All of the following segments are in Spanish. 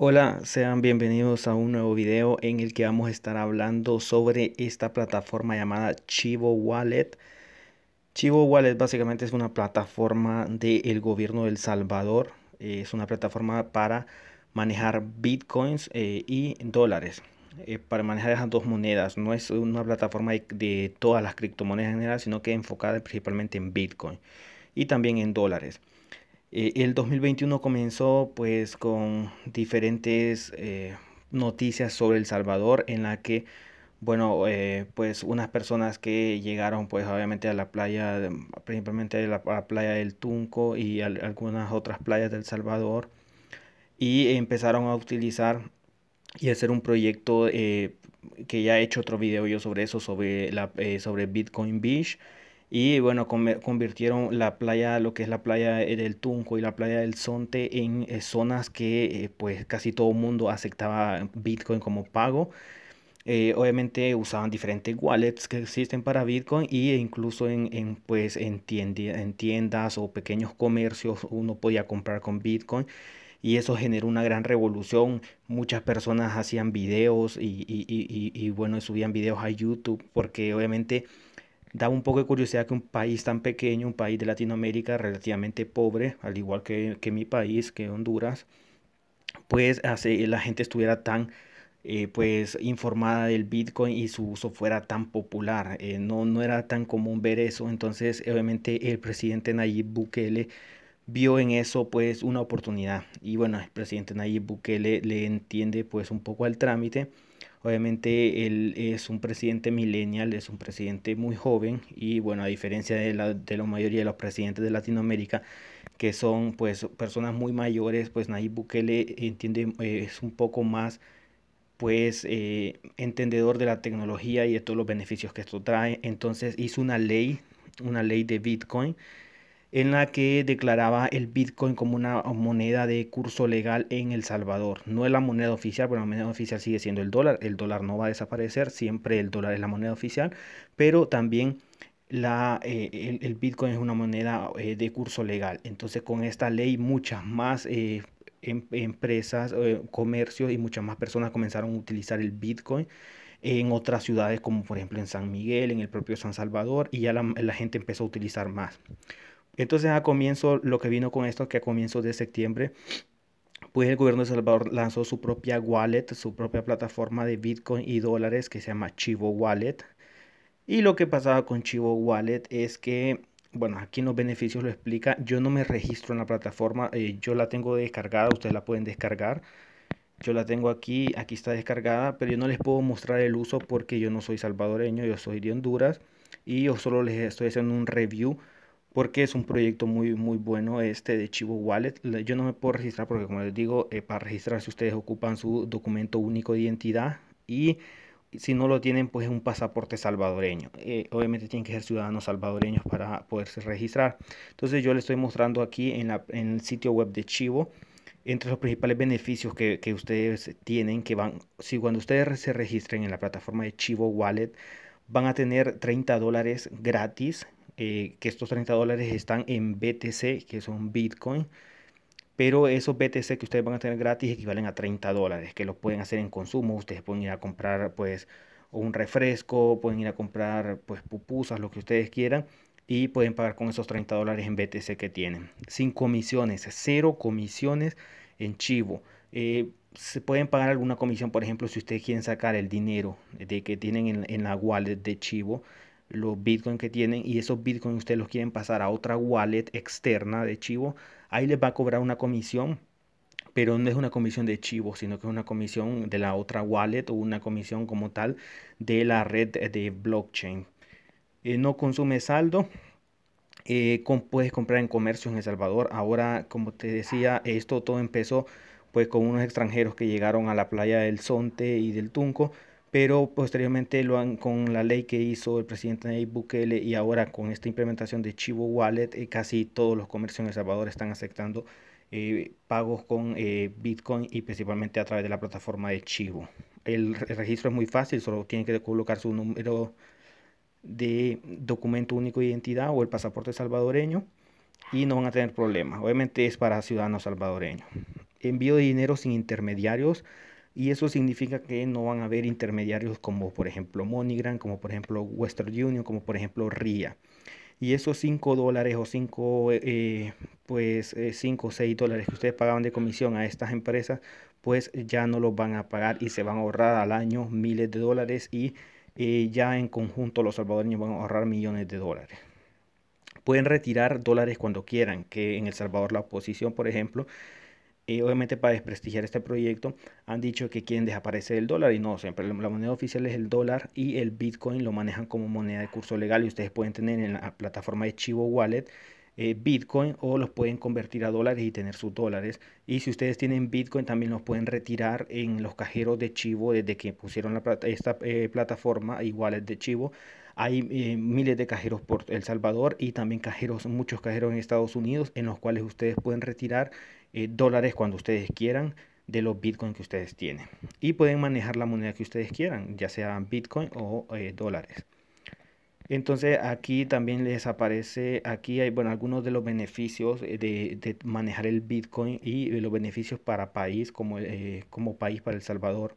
Hola, sean bienvenidos a un nuevo video en el que vamos a estar hablando sobre esta plataforma llamada Chivo Wallet. Chivo Wallet básicamente es una plataforma del gobierno del El Salvador. Es una plataforma para manejar bitcoins eh, y dólares. Eh, para manejar esas dos monedas. No es una plataforma de, todas las criptomonedas en general, sino que enfocada principalmente en bitcoin y también en dólares. Eh, el 2021 comenzó pues con diferentes eh, noticias sobre El Salvador en la que bueno, eh, pues unas personas que llegaron pues obviamente a la playa, principalmente a la, playa del Tunco y algunas otras playas del Salvador, y empezaron a utilizar y hacer un proyecto que ya he hecho otro video yo sobre eso, sobre, la, sobre Bitcoin Beach y bueno, convirtieron la playa, lo que es la playa eh, del Tunco y la playa del Zonte en eh, zonas que eh, pues casi todo el mundo aceptaba Bitcoin como pago. obviamente usaban diferentes wallets que existen para Bitcoin e incluso en, pues, en, en tiendas o pequeños comercios uno podía comprar con Bitcoin y eso generó una gran revolución. Muchas personas hacían videos y, y, y, y bueno, subían videos a YouTube porque obviamente da un poco de curiosidad que un país tan pequeño, un país de Latinoamérica relativamente pobre, al igual que, mi país, que Honduras, pues hace, la gente estuviera tan eh, pues informada del Bitcoin y su uso fuera tan popular. Eh, no, no era tan común ver eso. Entonces, obviamente, el presidente Nayib Bukele vio en eso pues una oportunidad. Y bueno, el presidente Nayib Bukele le entiende pues un poco al trámite Obviamente él es un presidente millennial, es un presidente muy joven y bueno, a diferencia de la, mayoría de los presidentes de Latinoamérica, que son pues personas muy mayores, pues Nayib Bukele entiende, eh, es un poco más pues eh, entendedor de la tecnología y de todos los beneficios que esto trae. Entonces hizo una ley, una ley de Bitcoin en la que declaraba el Bitcoin como una moneda de curso legal en El Salvador. No es la moneda oficial, pero la moneda oficial sigue siendo el dólar. El dólar no va a desaparecer, siempre el dólar es la moneda oficial, pero también la, eh, el, Bitcoin es una moneda eh, de curso legal. Entonces con esta ley muchas más eh, em, empresas, comercios y muchas más personas comenzaron a utilizar el Bitcoin en otras ciudades como por ejemplo en San Miguel, en el propio San Salvador y ya la gente empezó a utilizar más. Entonces a comienzo, lo que vino con esto, que a comienzos de septiembre, pues el gobierno de Salvador lanzó su propia wallet, su propia plataforma de Bitcoin y dólares que se llama Chivo Wallet. Y lo que pasaba con Chivo Wallet es que, bueno, aquí en los beneficios lo explica, yo no me registro en la plataforma, eh, yo la tengo descargada, ustedes la pueden descargar. Yo la tengo aquí, aquí está descargada, pero yo no les puedo mostrar el uso porque yo no soy salvadoreño, yo soy de Honduras y yo solo les estoy haciendo un review porque es un proyecto muy, muy bueno este de Chivo Wallet. Yo no me puedo registrar porque, como les digo, eh, para registrarse ustedes ocupan su documento único de identidad y si no lo tienen, pues es un pasaporte salvadoreño. Eh, obviamente tienen que ser ciudadanos salvadoreños para poderse registrar. Entonces yo les estoy mostrando aquí en, el sitio web de Chivo entre los principales beneficios que, que, ustedes tienen, que van, si cuando ustedes se registren en la plataforma de Chivo Wallet, van a tener 30 dólares gratis eh, que estos 30 dólares están en BTC, que son Bitcoin. Pero esos BTC que ustedes van a tener gratis equivalen a 30 dólares, que los pueden hacer en consumo. Ustedes pueden ir a comprar pues un refresco, pueden ir a comprar pues pupusas, lo que ustedes quieran. Y pueden pagar con esos 30 dólares en BTC que tienen. Sin comisiones, cero comisiones en Chivo. Eh, se pueden pagar alguna comisión, por ejemplo, si ustedes quieren sacar el dinero de que tienen en, en la wallet de Chivo los bitcoins que tienen y esos bitcoins ustedes los quieren pasar a otra wallet externa de chivo, ahí les va a cobrar una comisión, pero no es una comisión de chivo, sino que es una comisión de la otra wallet o una comisión como tal de la red de blockchain. Eh, no consume saldo. Eh, puedes comprar en comercio en El Salvador. Ahora, como te decía, esto todo empezó pues con unos extranjeros que llegaron a la playa del Sonte y del Tunco pero posteriormente lo han, con la ley que hizo el presidente Nayib Bukele y ahora con esta implementación de Chivo Wallet, eh, casi todos los comercios en El Salvador están aceptando eh, pagos con eh, Bitcoin y principalmente a través de la plataforma de Chivo. el registro es muy fácil, solo tienen que colocar su número de documento único de identidad o el pasaporte salvadoreño y no van a tener problemas. Obviamente es para ciudadanos salvadoreños. Envío de dinero sin intermediarios y eso significa que no van a haber intermediarios como por ejemplo MoneyGram, como por ejemplo Western Union, como por ejemplo RIA. Y esos 5 dólares o 5 eh, pues, eh, o 6 dólares que ustedes pagaban de comisión a estas empresas, pues ya no los van a pagar y se van a ahorrar al año miles de dólares y eh, ya en conjunto los salvadoreños van a ahorrar millones de dólares. Pueden retirar dólares cuando quieran, que en El Salvador la oposición, por ejemplo, obviamente para desprestigiar este proyecto, han dicho que quieren desaparecer el dólar y no, siempre la moneda oficial es el dólar y el Bitcoin lo manejan como moneda de curso legal y ustedes pueden tener en la plataforma de Chivo Wallet eh, bitcoin o los pueden convertir a dólares y tener sus dólares. Y si ustedes tienen Bitcoin también los pueden retirar en los cajeros de Chivo desde que pusieron esta eh, plataforma plataforma, wallet de Chivo. Hay eh, miles de cajeros por El Salvador y también cajeros, muchos cajeros en Estados Unidos en los cuales ustedes pueden retirar dólares cuando ustedes quieran de los Bitcoin que ustedes tienen y pueden manejar la moneda que ustedes quieran ya sea bitcoin o dólares entonces aquí también les aparece, aquí hay, bueno, algunos de los beneficios eh, de, de manejar el Bitcoin y eh, los beneficios para país, como, eh, como país para El Salvador.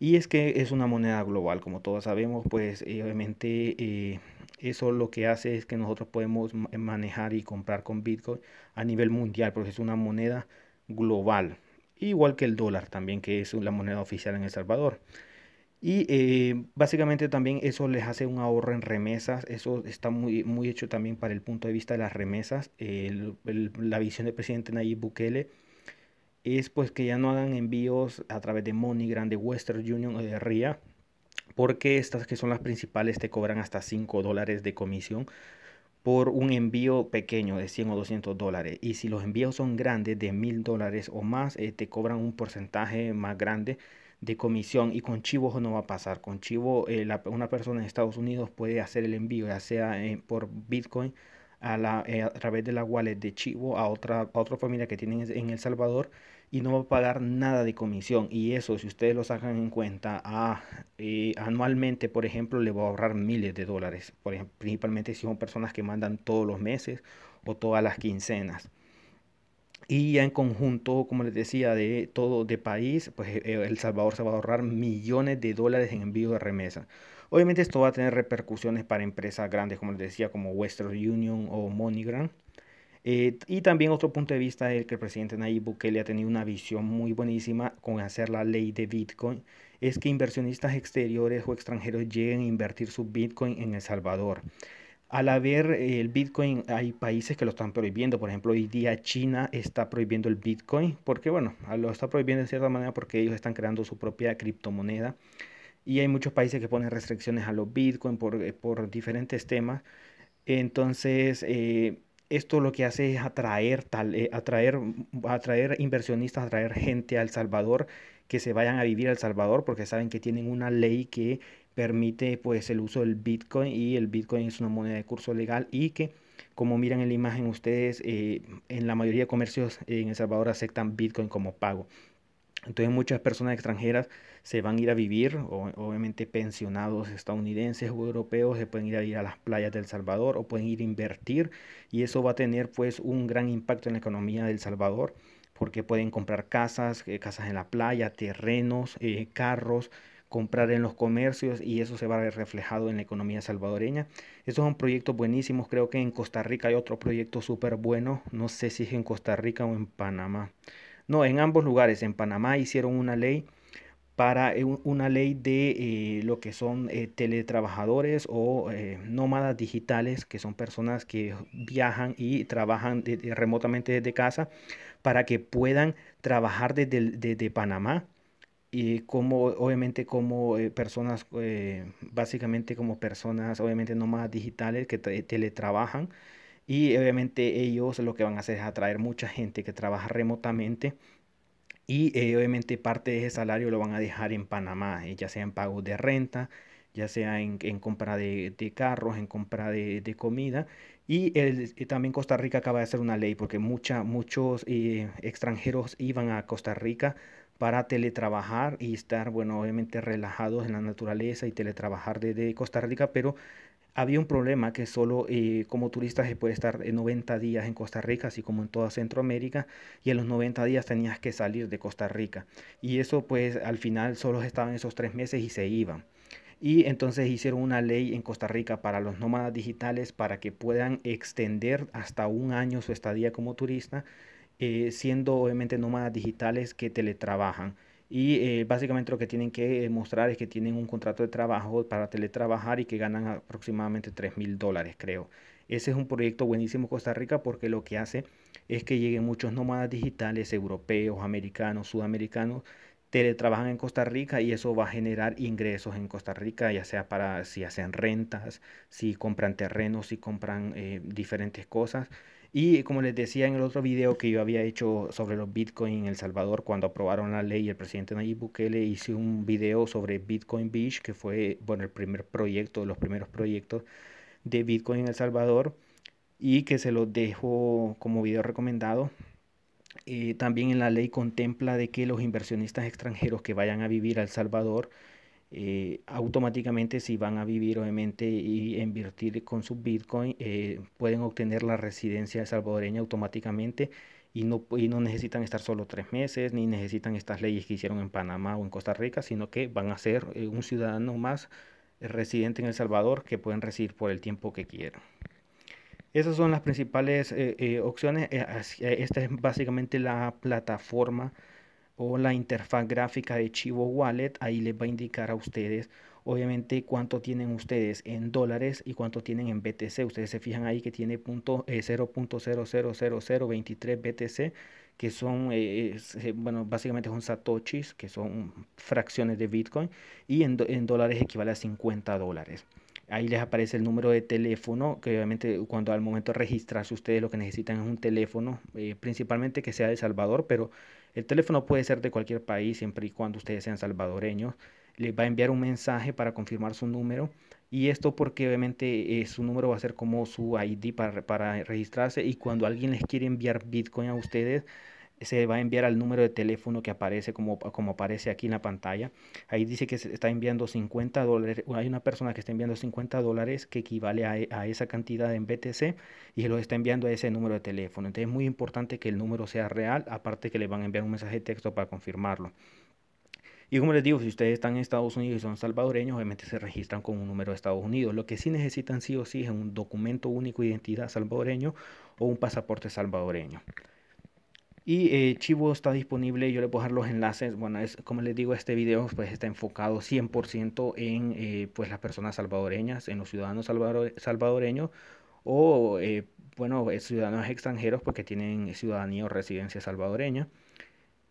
Y es que es una moneda global, como todos sabemos, pues eh, obviamente eso lo que hace es que nosotros podemos manejar y comprar con Bitcoin a nivel mundial, porque es una moneda global, igual que el dólar también, que es la moneda oficial en El Salvador. Y eh, básicamente también eso les hace un ahorro en remesas, eso está muy, muy hecho también para el punto de vista de las remesas. la visión del presidente Nayib Bukele es pues que ya no hagan envíos a través de MoneyGram, de Western Union o de RIA, porque estas que son las principales te cobran hasta 5 dólares de comisión por un envío pequeño de 100 o 200 dólares. Y si los envíos son grandes, de 1000 dólares o más, eh, te cobran un porcentaje más grande de comisión. Y con Chivo no va a pasar. Con Chivo, eh, una persona en Estados Unidos puede hacer el envío, ya sea eh, por Bitcoin, a, la, a través de la wallet de Chivo, a otra, a otra familia que tienen en El Salvador y no va a pagar nada de comisión. Y eso, si ustedes lo sacan en cuenta, ah, eh, anualmente, por ejemplo, le va a ahorrar miles de dólares. Por ejemplo, principalmente si son personas que mandan todos los meses o todas las quincenas. Y ya en conjunto, como les decía, de todo de país, pues eh, eh, El Salvador se va a ahorrar millones de dólares en envío de remesas. Obviamente esto va a tener repercusiones para empresas grandes, como les decía, como Western Union o MoneyGram. Eh, y también otro punto de vista es que el presidente Nayib Bukele ha tenido una visión muy buenísima con hacer la ley de Bitcoin, es que inversionistas exteriores o extranjeros lleguen a invertir su Bitcoin en El Salvador. Al haber eh, el Bitcoin, hay países que lo están prohibiendo. Por ejemplo, hoy día China está prohibiendo el Bitcoin porque, bueno, lo está prohibiendo de cierta manera porque ellos están creando su propia criptomoneda. Y hay muchos países que ponen restricciones a los Bitcoin por, eh, diferentes temas. Entonces, esto lo que hace es atraer, tal, eh, atraer, mm, atraer inversionistas, atraer gente a El Salvador, que se vayan a vivir a El Salvador, porque saben que tienen una ley que permite pues, el uso del Bitcoin y el Bitcoin es una moneda de curso legal y que, como miran en la imagen ustedes, eh, en la mayoría de comercios en El Salvador aceptan Bitcoin como pago. Entonces muchas personas extranjeras se van a ir a vivir, obviamente pensionados estadounidenses o europeos se pueden ir a, ir a las playas del Salvador o pueden ir a invertir y eso va a tener pues un gran impacto en la economía del Salvador porque pueden comprar casas, eh, casas en la playa, terrenos, eh, carros, comprar en los comercios y eso se va a ver reflejado en la economía salvadoreña. Esos son proyectos buenísimos, creo que en Costa Rica hay otro proyecto súper bueno, no sé si es en Costa Rica o en Panamá. No, en ambos lugares, en Panamá hicieron una ley para eh, una ley de eh, lo que son eh, teletrabajadores o nómadas digitales, que son personas que viajan y trabajan remotamente desde casa, para que puedan trabajar desde, Panamá y como obviamente como personas básicamente como personas obviamente nómadas digitales que teletrabajan y obviamente ellos lo que van a hacer es atraer mucha gente que trabaja remotamente. Y eh, obviamente parte de ese salario lo van a dejar en Panamá, eh, ya sea en pagos de renta, ya sea en, en compra de, de, carros, en compra de, de comida. Y el, también Costa Rica acaba de hacer una ley porque mucha, muchos eh, extranjeros iban a Costa Rica para teletrabajar y estar, bueno, obviamente relajados en la naturaleza y teletrabajar desde Costa Rica, pero había un problema que solo eh, como turista se puede estar 90 eh, días en Costa Rica, así como en toda Centroamérica, y en los 90 días tenías que salir de Costa Rica. Y eso pues al final solo estaban esos tres meses y se iban. Y entonces hicieron una ley en Costa Rica para los nómadas digitales para que puedan extender hasta un año su estadía como turista, eh, siendo obviamente nómadas digitales que teletrabajan y eh, básicamente lo que tienen que eh, mostrar es que tienen un contrato de trabajo para teletrabajar y que ganan aproximadamente 3 mil dólares, creo. Ese es un proyecto buenísimo Costa Rica porque lo que hace es que lleguen muchos nómadas digitales, europeos, americanos, sudamericanos, teletrabajan en Costa Rica y eso va a generar ingresos en Costa Rica, ya sea para si hacen rentas, si compran terrenos, si compran eh, diferentes cosas y como les decía en el otro video que yo había hecho sobre los Bitcoin en El Salvador, cuando aprobaron la ley, el presidente Nayib Bukele hizo un video sobre Bitcoin Beach, que fue bueno, el primer proyecto, los primeros proyectos de Bitcoin en El Salvador, y que se los dejo como video recomendado. Eh, también en la ley contempla de que los inversionistas extranjeros que vayan a vivir a El Salvador, eh, automáticamente si van a vivir obviamente y invertir con su Bitcoin, eh, pueden obtener la residencia salvadoreña automáticamente y no, necesitan estar solo tres meses, ni necesitan estas leyes que hicieron en Panamá o en Costa Rica, sino que van a ser eh, un ciudadano más residente en El Salvador que pueden residir por el tiempo que quieran. Esas son las principales opciones. Esta es básicamente la plataforma o la interfaz gráfica de Chivo Wallet, ahí les va a indicar a ustedes obviamente cuánto tienen ustedes en dólares y cuánto tienen en BTC. Ustedes se fijan ahí que tiene punto, eh, BTC, que son, eh, eh, bueno, básicamente son satoshis, que son fracciones de Bitcoin, y en, dólares equivale a 50 dólares. Ahí les aparece el número de teléfono, que obviamente cuando al momento de registrarse ustedes lo que necesitan es un teléfono, principalmente que sea de Salvador, pero el teléfono puede ser de cualquier país siempre y cuando ustedes sean salvadoreños. Les va a enviar un mensaje para confirmar su número y esto porque obviamente eh, su número va a ser como su ID para, para registrarse y cuando alguien les quiere enviar Bitcoin a ustedes, se va a enviar al número de teléfono que aparece como, como aparece aquí en la pantalla. Ahí dice que se está enviando 50 dólares, hay una persona que está enviando 50 dólares que equivale a, a, esa cantidad en BTC y lo está enviando a ese número de teléfono. Entonces es muy importante que el número sea real, aparte que le van a enviar un mensaje de texto para confirmarlo. Y como les digo, si ustedes están en Estados Unidos y son salvadoreños, obviamente se registran con un número de Estados Unidos. Lo que sí necesitan sí o sí es un documento único de identidad salvadoreño o un pasaporte salvadoreño. Y eh, Chivo está disponible, yo le puedo dejar los enlaces. Bueno, es, como les digo, este video pues, está enfocado 100% en eh, pues, las personas salvadoreñas, en los ciudadanos salvadoreños o, eh, bueno, ciudadanos extranjeros porque tienen ciudadanía o residencia salvadoreña.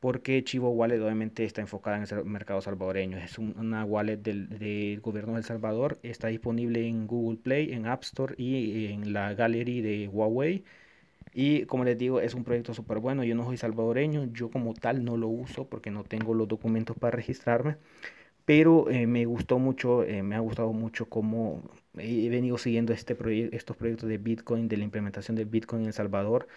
Porque Chivo Wallet obviamente está enfocada en el mercado salvadoreño. Es una wallet del, del, gobierno de El Salvador. Está disponible en Google Play, en App Store y en la Gallery de Huawei. Y como les digo, es un proyecto súper bueno. Yo no soy salvadoreño, yo como tal no lo uso porque no tengo los documentos para registrarme. Pero eh, me gustó mucho, eh, me ha gustado mucho cómo he venido siguiendo este estos proyectos de Bitcoin, de la implementación de Bitcoin en El Salvador,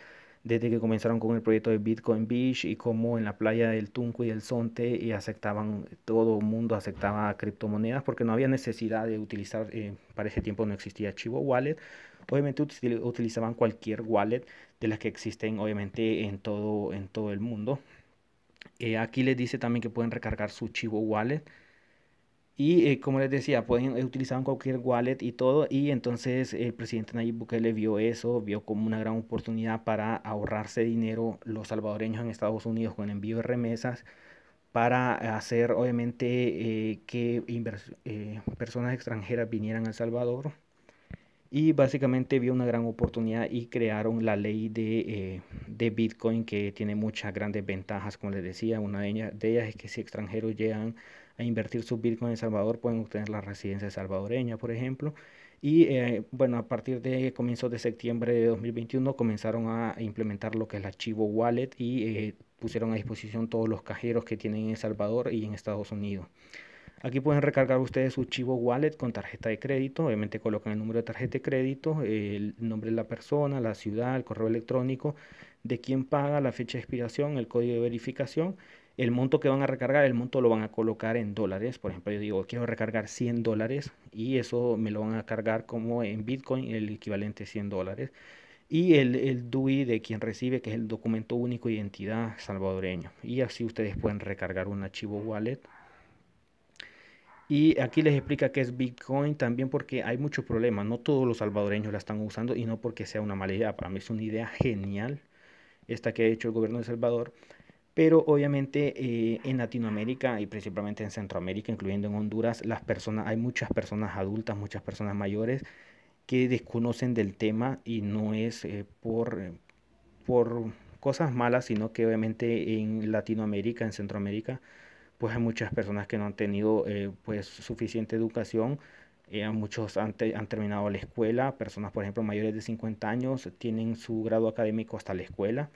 desde que comenzaron con el proyecto de Bitcoin Beach y cómo en la playa del Tunco y el Zonte y eh, aceptaban, todo el mundo aceptaba criptomonedas porque no había necesidad de utilizar, para ese tiempo no existía Chivo Wallet, Obviamente utilizaban cualquier wallet de las que existen obviamente en todo, en todo el mundo. Eh, aquí les dice también que pueden recargar su Chivo Wallet. Y eh, como les decía, pueden eh, utilizar cualquier wallet y todo. Y entonces el presidente Nayib Bukele vio eso, vio como una gran oportunidad para ahorrarse dinero los salvadoreños en Estados Unidos con envío de remesas para hacer obviamente que personas extranjeras vinieran a El Salvador y básicamente vio una gran oportunidad y crearon la ley eh, de, Bitcoin que tiene muchas grandes ventajas, como les decía, una de ellas, es que si extranjeros llegan a invertir su Bitcoin en Salvador pueden obtener la residencia salvadoreña, por ejemplo. Y eh, bueno, a partir de comienzos de septiembre de 2021 comenzaron a implementar lo que es el archivo Wallet y eh, pusieron a disposición todos los cajeros que tienen en Salvador y en Estados Unidos. Aquí pueden recargar ustedes su chivo wallet con tarjeta de crédito. Obviamente colocan el número de tarjeta de crédito, el nombre de la persona, la ciudad, el correo electrónico, de quién paga, la fecha de expiración, el código de verificación. El monto que van a recargar, el monto lo van a colocar en dólares. Por ejemplo, yo digo, quiero recargar 100 dólares y eso me lo van a cargar como en Bitcoin, el equivalente a 100 dólares. Y el, el DUI de quien recibe, que es el documento único de identidad salvadoreño. Y así ustedes pueden recargar un archivo wallet y aquí les explica qué es Bitcoin también porque hay muchos problemas. No todos los salvadoreños la están usando y no porque sea una mala idea. Para mí es una idea genial esta que ha hecho el gobierno de Salvador. Pero obviamente eh, en Latinoamérica y principalmente en Centroamérica, incluyendo en Honduras, las personas, hay muchas personas adultas, muchas personas mayores que desconocen del tema y no es eh, por, eh, por cosas malas, sino que obviamente en Latinoamérica, en Centroamérica, pues hay muchas personas que no han tenido eh, pues suficiente educación, eh, muchos han, han, terminado la escuela, personas por ejemplo mayores de 50 años tienen su grado académico hasta la escuela,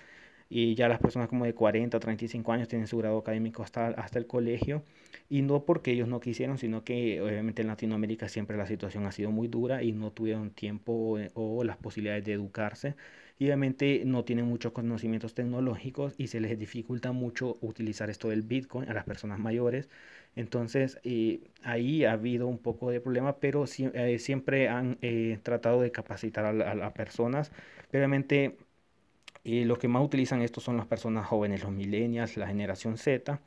y ya las personas como de 40 o 35 años tienen su grado académico hasta, hasta el colegio, y no porque ellos no quisieron, sino que obviamente en Latinoamérica siempre la situación ha sido muy dura y no tuvieron tiempo eh, o, las posibilidades de educarse, y obviamente no tienen muchos conocimientos tecnológicos y se les dificulta mucho utilizar esto del Bitcoin a las personas mayores, entonces eh, ahí ha habido un poco de problema, pero si, eh, siempre han tratado de capacitar a, las personas, pero obviamente y los que más utilizan esto son las personas jóvenes, los millennials, la generación Z.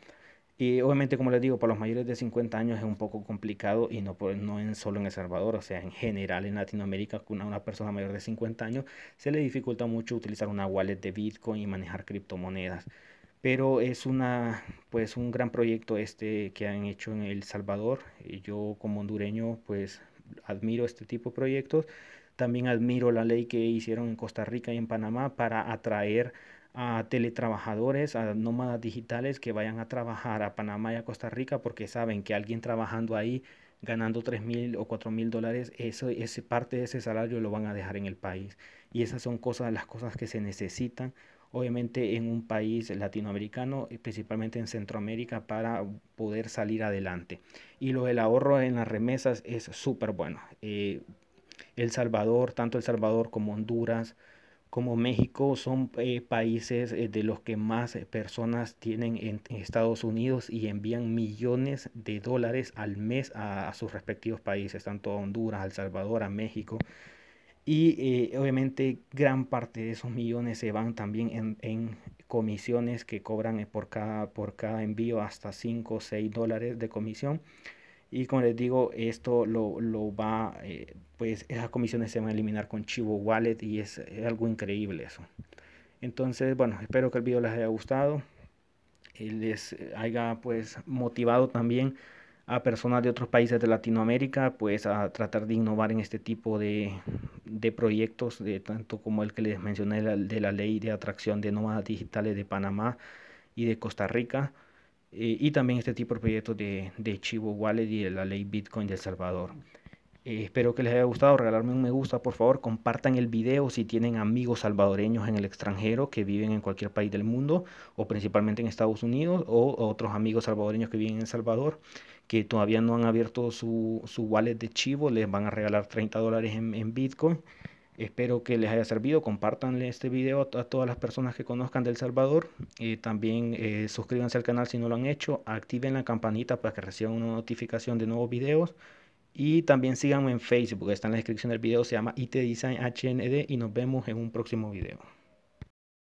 Y obviamente, como les digo, para los mayores de 50 años es un poco complicado y no, no en, solo en El Salvador, o sea, en general en Latinoamérica, a una persona mayor de 50 años se le dificulta mucho utilizar una wallet de Bitcoin y manejar criptomonedas. Pero es una, pues, un gran proyecto este que han hecho en El Salvador. y Yo como hondureño, pues, admiro este tipo de proyectos también admiro la ley que hicieron en Costa Rica y en Panamá para atraer a teletrabajadores, a nómadas digitales que vayan a trabajar a Panamá y a Costa Rica porque saben que alguien trabajando ahí ganando tres mil o cuatro mil dólares, eso, ese, parte de ese salario lo van a dejar en el país. Y esas son cosas, las cosas que se necesitan, obviamente, en un país latinoamericano, eh, principalmente en Centroamérica, para poder salir adelante. Y lo del ahorro en las remesas es súper bueno. Eh, el Salvador, tanto El Salvador como Honduras, como México son eh, países eh, de los que más eh, personas tienen en, Estados Unidos y envían millones de dólares al mes a, sus respectivos países, tanto a Honduras, a El Salvador, a México. Y obviamente gran parte de esos millones se van también en, comisiones que cobran por cada, por cada envío hasta 5 o 6 dólares de comisión. Y como les digo, esto lo, lo va, eh, pues esas comisiones se van a eliminar con Chivo Wallet y es, algo increíble eso. Entonces, bueno, espero que el video les haya gustado, eh, les eh, haya pues motivado también a personas de otros países de Latinoamérica pues a tratar de innovar en este tipo de, de proyectos, de tanto como el que les mencioné de la, de la ley de atracción de nómadas digitales de Panamá y de Costa Rica. Eh, y también este tipo de proyectos de, Chivo Wallet y de la ley Bitcoin de El Salvador. Eh, espero que les haya gustado. Regalarme un me gusta, por favor. Compartan el video si tienen amigos salvadoreños en el extranjero que viven en cualquier país del mundo o principalmente en Estados Unidos o otros amigos salvadoreños que viven en El Salvador que todavía no han abierto su, wallet de Chivo. Les van a regalar 30 dólares en Bitcoin. Espero que les haya servido. Compartanle este video a todas las personas que conozcan del Salvador. también eh, suscríbanse al canal si no lo han hecho. Activen la campanita para que reciban una notificación de nuevos videos. Y también síganme en Facebook. Está en la descripción del video. Se llama IT Design HND. Y nos vemos en un próximo video.